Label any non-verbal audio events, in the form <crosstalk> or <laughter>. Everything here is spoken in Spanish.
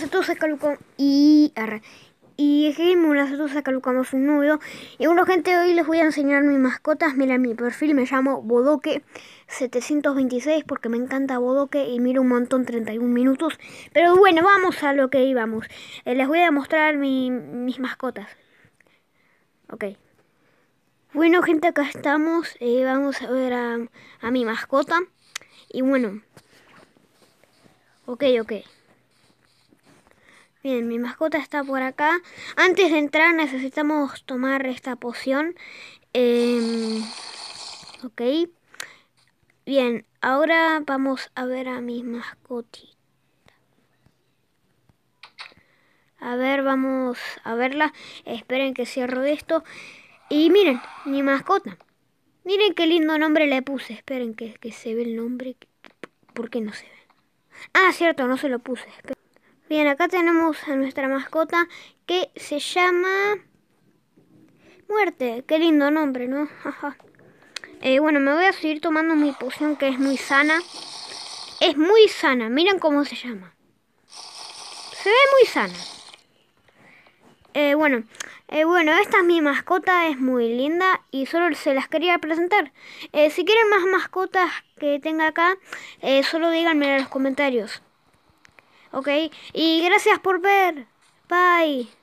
nosotros y arre. Y sacalucamos un nudo. Y bueno gente, hoy les voy a enseñar mis mascotas. Mira mi perfil, me llamo Bodoque 726 porque me encanta Bodoque y miro un montón 31 minutos. Pero bueno, vamos a lo que íbamos. Eh, les voy a mostrar mis mascotas. Ok. Bueno gente, acá estamos. Eh, vamos a ver a, a mi mascota. Y bueno. Ok, ok. Bien, mi mascota está por acá. Antes de entrar necesitamos tomar esta poción. Em, ok. Bien, ahora vamos a ver a mi mascotita. A ver, vamos a verla. Esperen que cierro esto. Y miren, mi mascota. Miren qué lindo nombre le puse. Esperen que, que se ve el nombre. ¿Por qué no se ve? Ah, cierto, no se lo puse. Bien, acá tenemos a nuestra mascota que se llama Muerte. Qué lindo nombre, ¿no? <laughs> Eh, bueno, me voy a seguir tomando mi poción que es muy sana. Es muy sana, miren cómo se llama. Se ve muy sana. Eh, bueno, eh, bueno, esta es mi mascota, es muy linda y solo se las quería presentar. si quieren más mascotas que tenga acá, solo díganme en los comentarios. ¿Ok? Y gracias por ver. Bye.